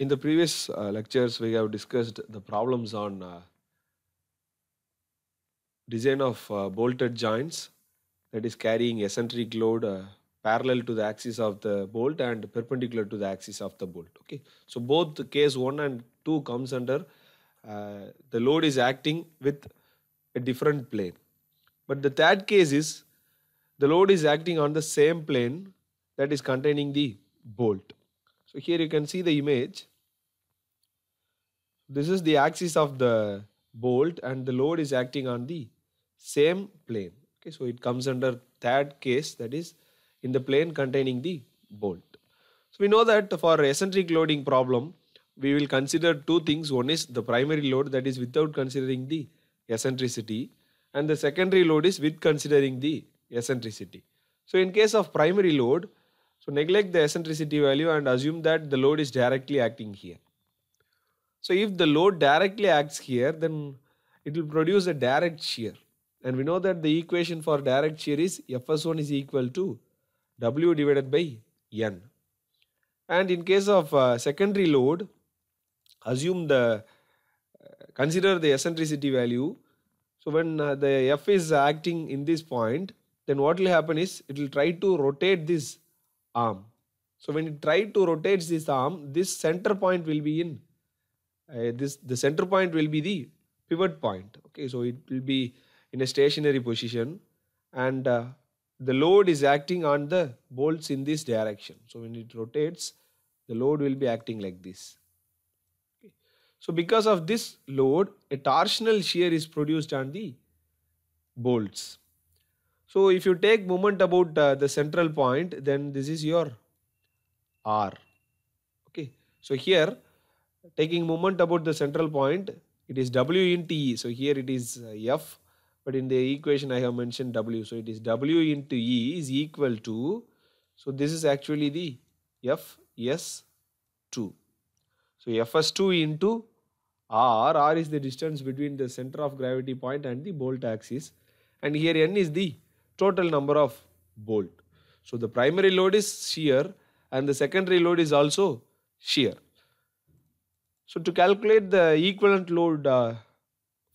In the previous uh, lectures, we have discussed the problems on uh, design of uh, bolted joints that is carrying eccentric load uh, parallel to the axis of the bolt and perpendicular to the axis of the bolt. Okay, So both case 1 and 2 comes under uh, the load is acting with a different plane. But the third case is the load is acting on the same plane that is containing the bolt. So here you can see the image this is the axis of the bolt and the load is acting on the same plane. Okay, so it comes under that case that is in the plane containing the bolt. So we know that for eccentric loading problem, we will consider two things. One is the primary load that is without considering the eccentricity and the secondary load is with considering the eccentricity. So in case of primary load, so neglect the eccentricity value and assume that the load is directly acting here. So if the load directly acts here, then it will produce a direct shear. And we know that the equation for direct shear is Fs1 is equal to W divided by N. And in case of uh, secondary load, assume the, uh, consider the eccentricity value. So when uh, the F is acting in this point, then what will happen is it will try to rotate this arm. So when it try to rotate this arm, this center point will be in uh, this the center point will be the pivot point okay so it will be in a stationary position and uh, the load is acting on the bolts in this direction so when it rotates the load will be acting like this okay. so because of this load a torsional shear is produced on the bolts so if you take moment about uh, the central point then this is your r okay so here taking moment about the central point it is w in te so here it is uh, f but in the equation i have mentioned w so it is w into e is equal to so this is actually the fs2 so fs2 into r r is the distance between the center of gravity point and the bolt axis and here n is the total number of bolt so the primary load is shear and the secondary load is also shear so to calculate the equivalent load uh,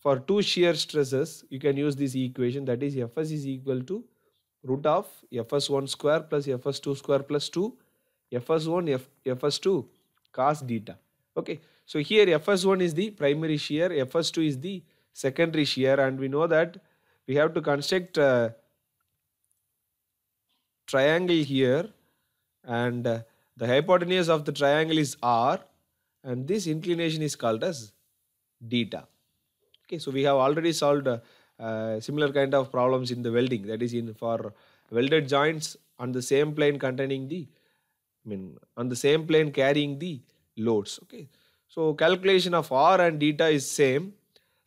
for two shear stresses, you can use this equation that is Fs is equal to root of Fs1 square plus Fs2 square plus 2 Fs1 F, Fs2 cos theta. Okay, so here Fs1 is the primary shear, Fs2 is the secondary shear and we know that we have to construct uh, triangle here and uh, the hypotenuse of the triangle is r and this inclination is called as delta. Okay, so we have already solved uh, uh, similar kind of problems in the welding that is in for welded joints on the same plane containing the I mean on the same plane carrying the loads. Okay, so calculation of R and delta is same.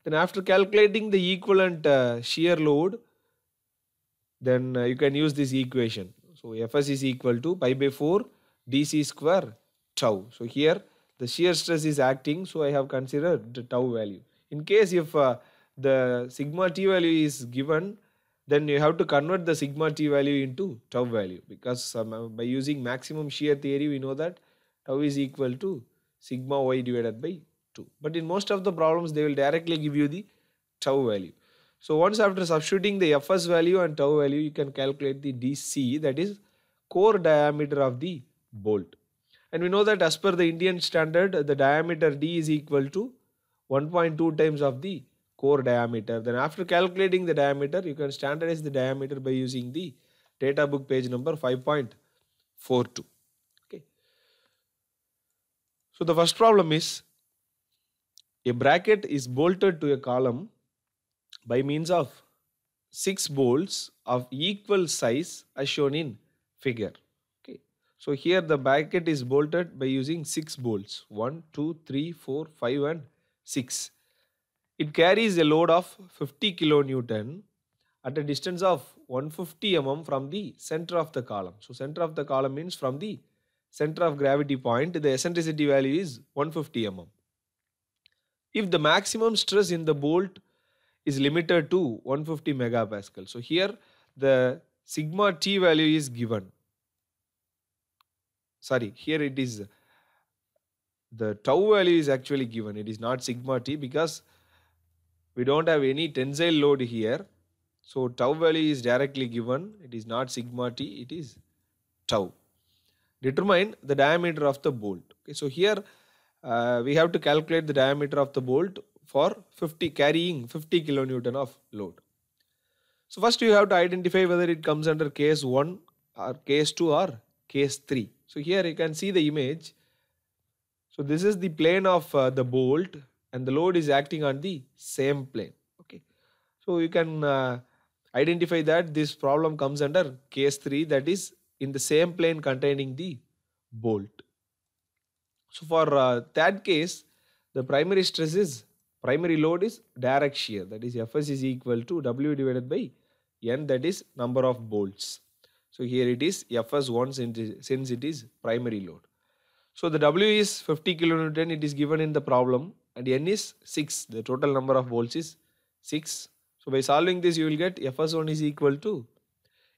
Then after calculating the equivalent uh, shear load, then uh, you can use this equation. So Fs is equal to pi by 4 dc square tau. So here the shear stress is acting so I have considered the tau value. In case if uh, the sigma t value is given then you have to convert the sigma t value into tau value because um, by using maximum shear theory we know that tau is equal to sigma y divided by 2. But in most of the problems they will directly give you the tau value. So once after substituting the fs value and tau value you can calculate the dc that is core diameter of the bolt. And we know that as per the Indian standard, the diameter D is equal to 1.2 times of the core diameter. Then after calculating the diameter, you can standardize the diameter by using the data book page number 5.42. Okay. So the first problem is a bracket is bolted to a column by means of 6 bolts of equal size as shown in figure. So here the bracket is bolted by using 6 bolts. 1, 2, 3, 4, 5 and 6. It carries a load of 50 kilonewton at a distance of 150 mm from the center of the column. So center of the column means from the center of gravity point the eccentricity value is 150 mm. If the maximum stress in the bolt is limited to 150 megapascal. So here the sigma t value is given sorry, here it is the tau value is actually given. It is not sigma t because we don't have any tensile load here. So tau value is directly given. It is not sigma t, it is tau. Determine the diameter of the bolt. Okay, so here uh, we have to calculate the diameter of the bolt for 50 carrying 50 kilonewton of load. So first you have to identify whether it comes under case 1 or case 2 or case 3. So here you can see the image. So this is the plane of uh, the bolt and the load is acting on the same plane. Okay. So you can uh, identify that this problem comes under case 3 that is in the same plane containing the bolt. So for uh, that case, the primary stress is, primary load is direct shear that is Fs is equal to W divided by N that is number of bolts. So here it is Fs1 since it is primary load. So the W is 50 kilonewton. It is given in the problem and N is 6. The total number of volts is 6. So by solving this you will get Fs1 is equal to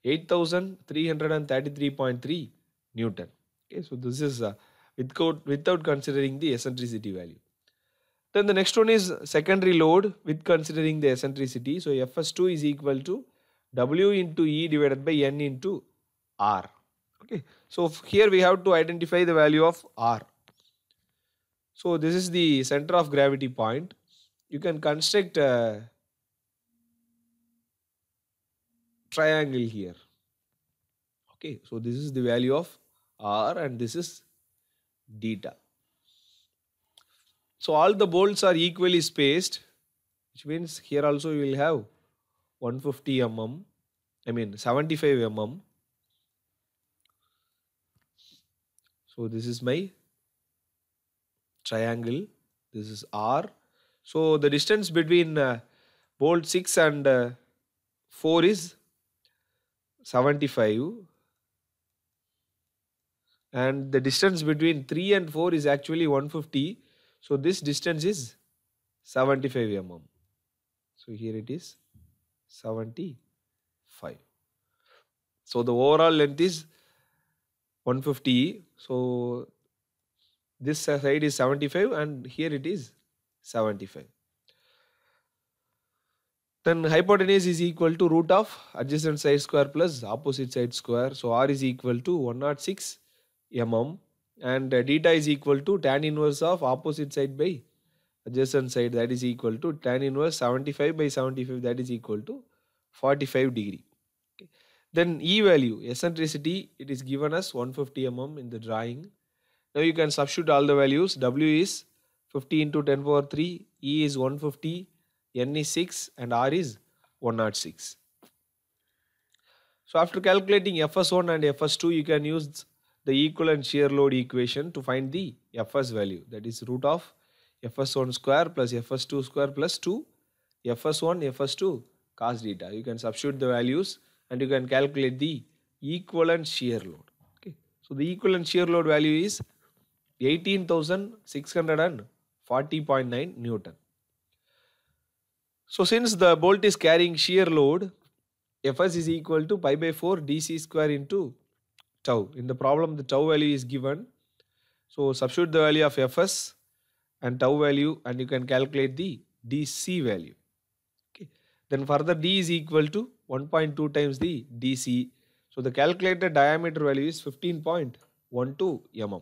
8333.3 Newton. Okay, so this is uh, without, without considering the eccentricity value. Then the next one is secondary load with considering the eccentricity. So Fs2 is equal to W into E divided by N into r okay so here we have to identify the value of r so this is the center of gravity point you can construct a triangle here okay so this is the value of r and this is theta so all the bolts are equally spaced which means here also you will have 150 mm I mean 75 mm so this is my triangle this is r so the distance between uh, bolt 6 and uh, 4 is 75 and the distance between 3 and 4 is actually 150 so this distance is 75 mm so here it is 75 so the overall length is 150 so this side is 75 and here it is 75. Then hypotenuse is equal to root of adjacent side square plus opposite side square. So R is equal to 106 mm and theta is equal to tan inverse of opposite side by adjacent side that is equal to tan inverse 75 by 75 that is equal to 45 degree. Then E value, eccentricity, it is given as 150 mm in the drawing. Now you can substitute all the values. W is 50 into 10 power 3, E is 150, N is 6 and R is 106. So after calculating Fs1 and Fs2, you can use the equivalent shear load equation to find the Fs value. That is root of Fs1 square plus Fs2 square plus 2 Fs1, Fs2 cos theta. You can substitute the values and you can calculate the equivalent shear load. Okay. So the equivalent shear load value is 18,640.9 Newton. So since the bolt is carrying shear load, Fs is equal to pi by 4 dc square into tau. In the problem, the tau value is given. So substitute the value of Fs and tau value and you can calculate the dc value. Okay. Then further d is equal to 1.2 times the DC. So the calculated diameter value is 15.12 mm.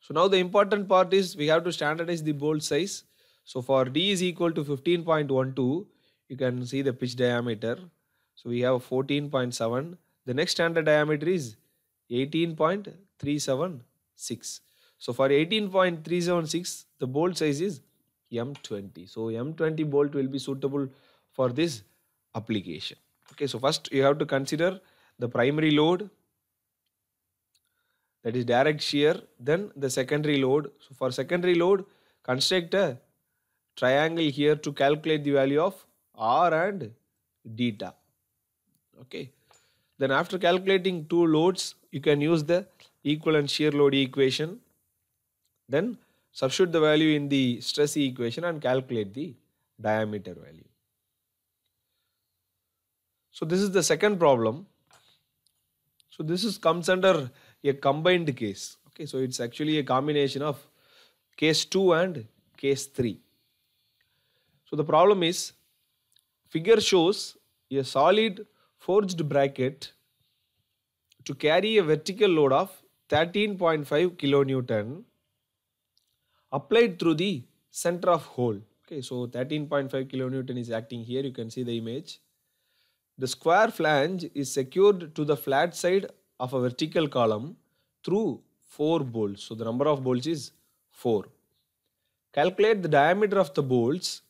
So now the important part is we have to standardize the bolt size. So for D is equal to 15.12, you can see the pitch diameter. So we have 14.7. The next standard diameter is 18.376. So for 18.376, the bolt size is M20. So M20 bolt will be suitable for this application. Okay, so first you have to consider the primary load that is direct shear, then the secondary load. So for secondary load, construct a triangle here to calculate the value of R and Deta. Okay. Then after calculating two loads, you can use the equivalent shear load equation. Then substitute the value in the stress equation and calculate the diameter value. So this is the second problem. So this is comes under a combined case. Okay, so it's actually a combination of case 2 and case 3. So the problem is figure shows a solid forged bracket to carry a vertical load of 13.5 kilonewton applied through the center of hole. Okay, so 13.5 kilonewton is acting here. You can see the image. The square flange is secured to the flat side of a vertical column through 4 bolts. So the number of bolts is 4. Calculate the diameter of the bolts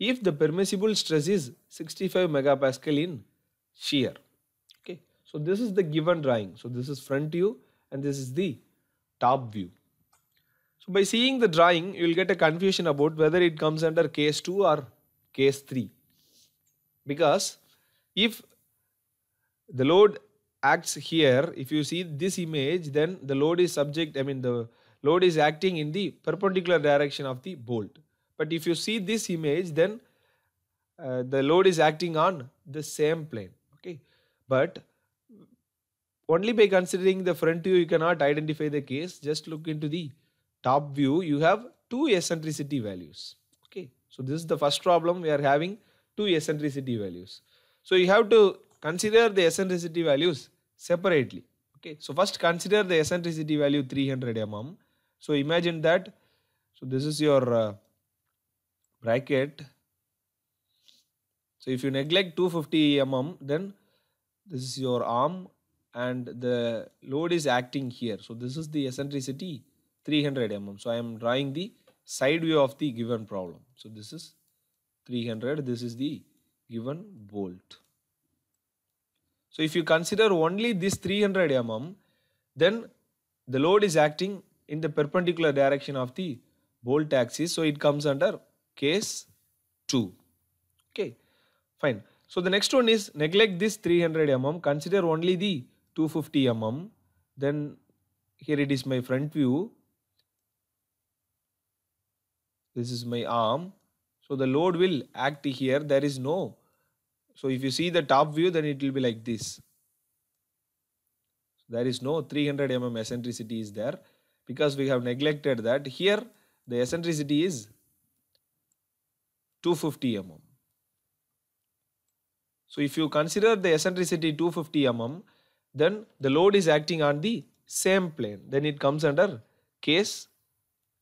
if the permissible stress is 65 megapascal in shear. Okay. So this is the given drawing. So this is front view and this is the top view. So by seeing the drawing, you will get a confusion about whether it comes under case 2 or case 3. Because if the load acts here if you see this image then the load is subject i mean the load is acting in the perpendicular direction of the bolt but if you see this image then uh, the load is acting on the same plane okay but only by considering the front view you cannot identify the case just look into the top view you have two eccentricity values okay so this is the first problem we are having two eccentricity values so you have to consider the eccentricity values separately. Okay. So first consider the eccentricity value 300 mm. So imagine that. So this is your uh, bracket. So if you neglect 250 mm, then this is your arm and the load is acting here. So this is the eccentricity 300 mm. So I am drawing the side view of the given problem. So this is 300. This is the given volt. So if you consider only this 300 mm, then the load is acting in the perpendicular direction of the bolt axis. So it comes under case 2. Okay, fine. So the next one is neglect this 300 mm, consider only the 250 mm. Then here it is my front view. This is my arm. So the load will act here. There is no so if you see the top view, then it will be like this. There is no 300 mm eccentricity is there because we have neglected that. Here the eccentricity is 250 mm. So if you consider the eccentricity 250 mm, then the load is acting on the same plane. Then it comes under case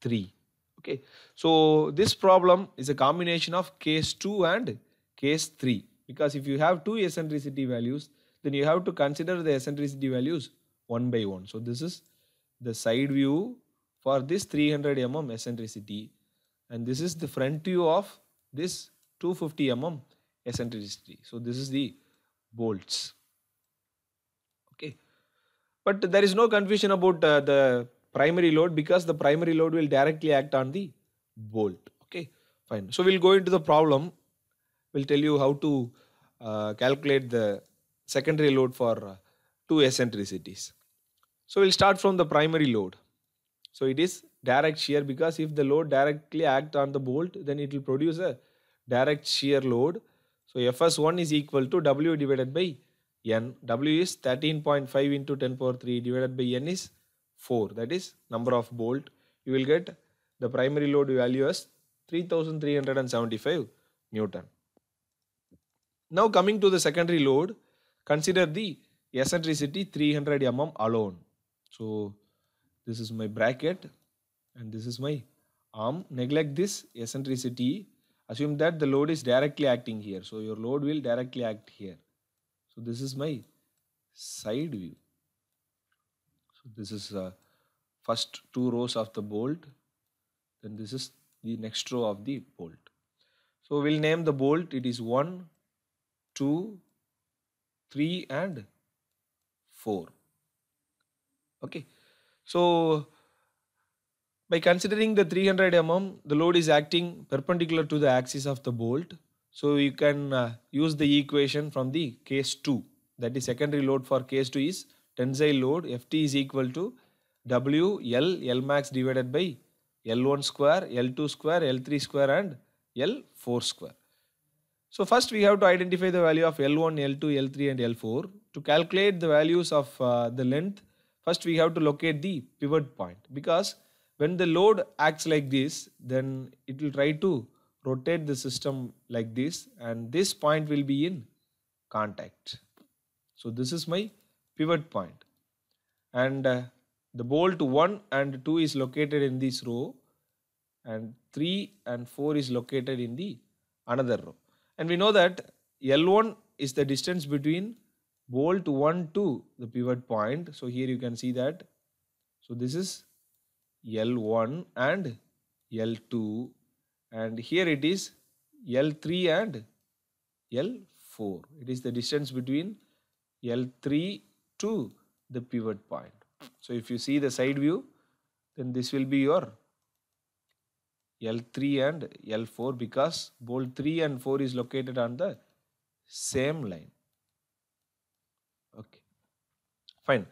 3. Okay. So this problem is a combination of case 2 and case 3 because if you have two eccentricity values then you have to consider the eccentricity values one by one. So this is the side view for this 300 mm eccentricity and this is the front view of this 250 mm eccentricity. So this is the bolts. Okay. But there is no confusion about uh, the primary load because the primary load will directly act on the bolt. Okay. Fine. So we'll go into the problem will tell you how to uh, calculate the secondary load for uh, two eccentricities. So we'll start from the primary load. So it is direct shear because if the load directly act on the bolt then it will produce a direct shear load. So Fs1 is equal to W divided by N. W is 13.5 into 10 power 3 divided by N is 4 that is number of bolt. You will get the primary load value as 3375 Newton. Now coming to the secondary load, consider the eccentricity 300 mm alone. So this is my bracket and this is my arm. Neglect this eccentricity. Assume that the load is directly acting here. So your load will directly act here. So this is my side view. So this is uh, first two rows of the bolt. Then this is the next row of the bolt. So we'll name the bolt. It is 1, 2, 3 and 4. Okay. So, by considering the 300 mm, the load is acting perpendicular to the axis of the bolt. So, you can uh, use the equation from the case 2 that is secondary load for case 2 is tensile load Ft is equal to W L L max divided by L1 square, L2 square, L3 square and L4 square. So first we have to identify the value of L1, L2, L3 and L4. To calculate the values of uh, the length, first we have to locate the pivot point because when the load acts like this, then it will try to rotate the system like this and this point will be in contact. So this is my pivot point and uh, the bolt 1 and 2 is located in this row and 3 and 4 is located in the another row. And we know that L1 is the distance between bolt 1 to the pivot point. So here you can see that. So this is L1 and L2 and here it is L3 and L4. It is the distance between L3 to the pivot point. So if you see the side view then this will be your L3 and L4 because bolt 3 and 4 is located on the same line. Okay, fine.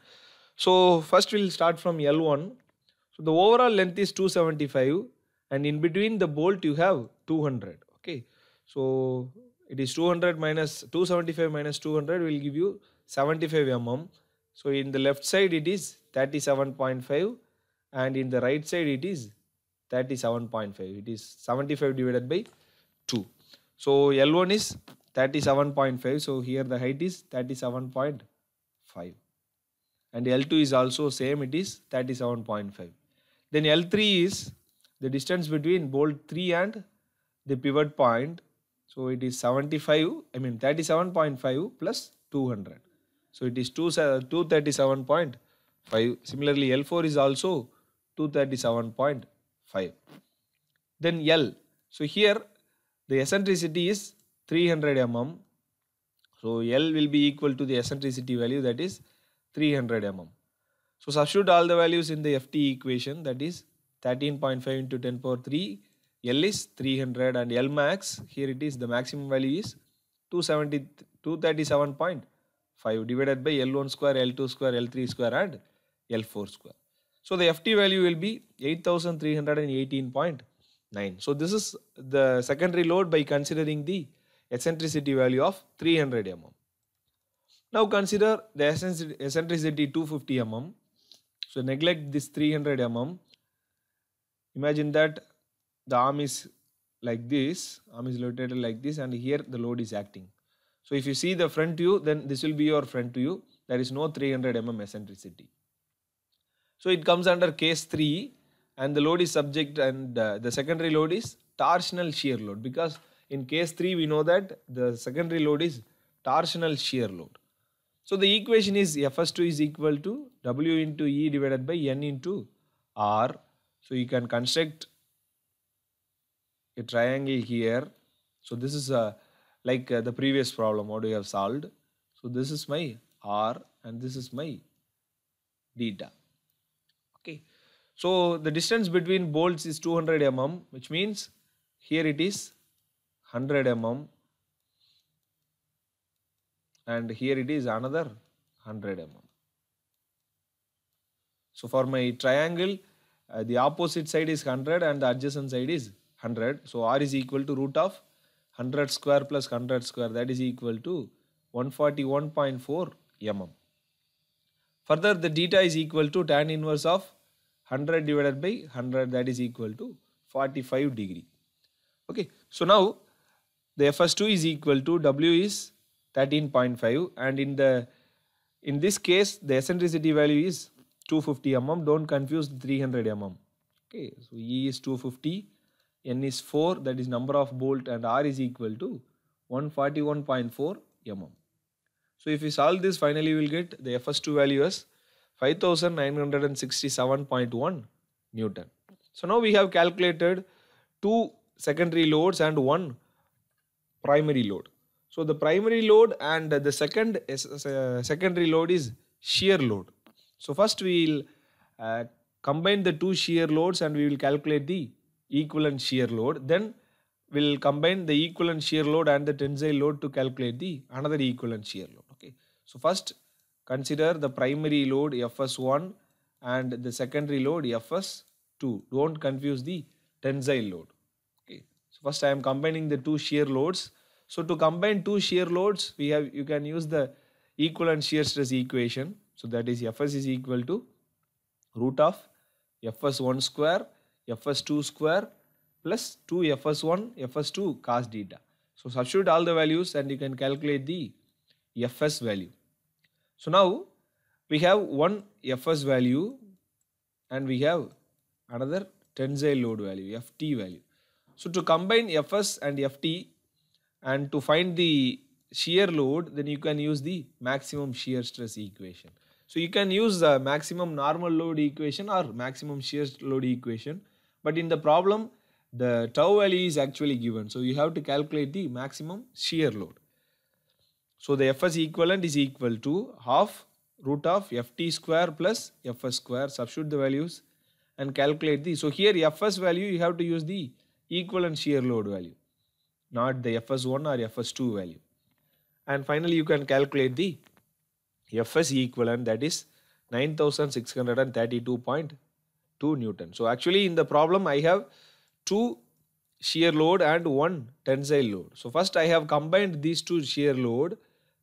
So first we'll start from L1. So the overall length is 275 and in between the bolt you have 200. Okay, so it is 200 minus 275 minus 200 will give you 75 mm. So in the left side it is 37.5 and in the right side it is 37.5. it is 75 divided by 2 so l1 is 37.5 so here the height is 37.5 and l2 is also same it is 37.5 then l3 is the distance between bolt 3 and the pivot point so it is 75 i mean 37.5 plus 200 so it is 2 237.5 similarly l4 is also 237.5 5. Then L. So here the eccentricity is 300 mm. So L will be equal to the eccentricity value that is 300 mm. So substitute all the values in the FT equation that is 13.5 into 10 power 3. L is 300 and L max here it is the maximum value is 270 237.5 divided by L1 square, L2 square, L3 square and L4 square. So the FT value will be 8318.9. So this is the secondary load by considering the eccentricity value of 300 mm. Now consider the eccentricity 250 mm. So neglect this 300 mm. Imagine that the arm is like this, arm is rotated like this and here the load is acting. So if you see the front view then this will be your front view. There is no 300 mm eccentricity. So it comes under case 3 and the load is subject and uh, the secondary load is torsional shear load because in case 3 we know that the secondary load is torsional shear load. So the equation is Fs2 is equal to W into E divided by N into R. So you can construct a triangle here. So this is uh, like uh, the previous problem what we have solved. So this is my R and this is my theta. Okay. So the distance between bolts is 200 mm which means here it is 100 mm and here it is another 100 mm. So for my triangle uh, the opposite side is 100 and the adjacent side is 100. So r is equal to root of 100 square plus 100 square that is equal to 141.4 mm. Further, the theta is equal to tan inverse of 100 divided by 100 that is equal to 45 degree. Okay. So now the FS2 is equal to W is 13.5 and in the in this case the eccentricity value is 250 mm. Don't confuse 300 mm. Okay. So E is 250, N is 4 that is number of bolt and R is equal to 141.4 mm. So if we solve this, finally we will get the FS2 value as 5967.1 Newton. So now we have calculated two secondary loads and one primary load. So the primary load and the second uh, secondary load is shear load. So first we will uh, combine the two shear loads and we will calculate the equivalent shear load. Then we will combine the equivalent shear load and the tensile load to calculate the another equivalent shear load. So first consider the primary load Fs1 and the secondary load Fs2. Don't confuse the tensile load. Okay. So first I am combining the two shear loads. So to combine two shear loads, we have you can use the equivalent shear stress equation. So that is Fs is equal to root of Fs1 square Fs2 square plus 2 Fs1 Fs2 cos theta. So substitute all the values and you can calculate the Fs value. So now we have one Fs value and we have another tensile load value Ft value. So to combine Fs and Ft and to find the shear load then you can use the maximum shear stress equation. So you can use the maximum normal load equation or maximum shear load equation but in the problem the tau value is actually given. So you have to calculate the maximum shear load. So the fs equivalent is equal to half root of ft square plus fs square. Substitute the values and calculate the. So here fs value you have to use the equivalent shear load value not the fs1 or fs2 value. And finally you can calculate the fs equivalent that is 9632.2 Newton. So actually in the problem I have two shear load and one tensile load. So first I have combined these two shear load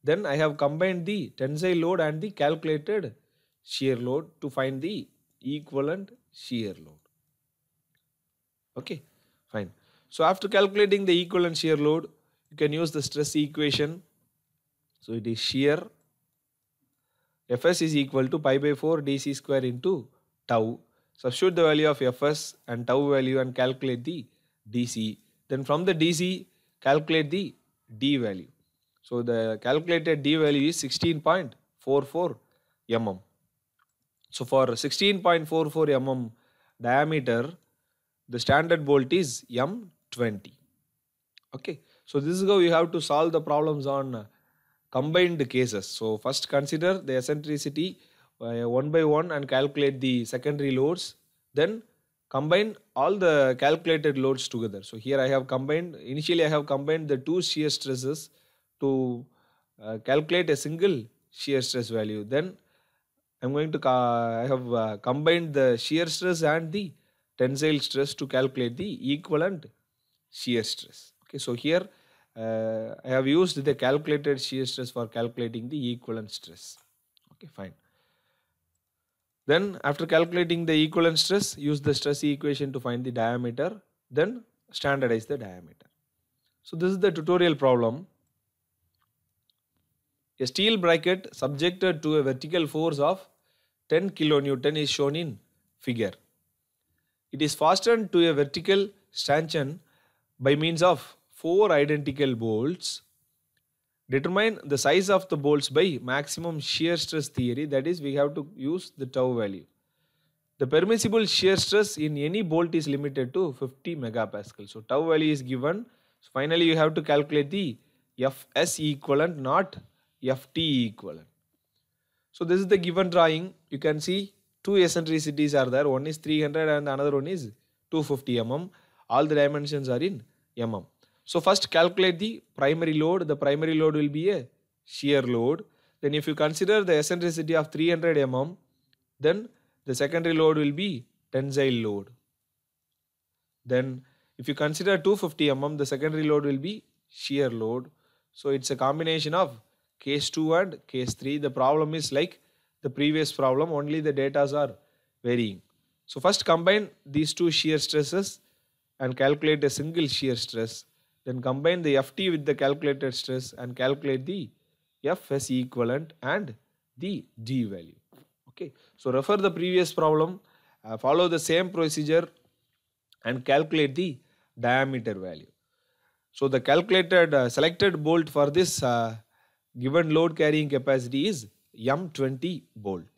then I have combined the tensile load and the calculated shear load to find the equivalent shear load. Okay, fine. So after calculating the equivalent shear load, you can use the stress equation. So it is shear Fs is equal to pi by 4 dc square into tau. Substitute the value of Fs and tau value and calculate the dc. Then from the dc, calculate the d value. So the calculated D value is 16.44 mm. So for 16.44 mm diameter, the standard bolt is M20. Okay. So this is how you have to solve the problems on combined cases. So first consider the eccentricity uh, one by one and calculate the secondary loads. Then combine all the calculated loads together. So here I have combined, initially I have combined the two shear stresses to uh, calculate a single shear stress value then I'm going to I have uh, combined the shear stress and the tensile stress to calculate the equivalent shear stress okay so here uh, I have used the calculated shear stress for calculating the equivalent stress okay fine then after calculating the equivalent stress use the stress equation to find the diameter then standardize the diameter so this is the tutorial problem a steel bracket subjected to a vertical force of 10 kN is shown in figure. It is fastened to a vertical stanchion by means of four identical bolts. Determine the size of the bolts by maximum shear stress theory that is we have to use the tau value. The permissible shear stress in any bolt is limited to 50 megapascal. So tau value is given. So finally you have to calculate the Fs equivalent not FT equivalent. So this is the given drawing. You can see two eccentricities are there. One is 300 and another one is 250 mm. All the dimensions are in mm. So first calculate the primary load. The primary load will be a shear load. Then if you consider the eccentricity of 300 mm, then the secondary load will be tensile load. Then if you consider 250 mm, the secondary load will be shear load. So it's a combination of case 2 and case 3 the problem is like the previous problem only the datas are varying so first combine these two shear stresses and calculate a single shear stress then combine the ft with the calculated stress and calculate the fs equivalent and the g value okay so refer the previous problem uh, follow the same procedure and calculate the diameter value so the calculated uh, selected bolt for this uh, given load carrying capacity is m 20 bolt.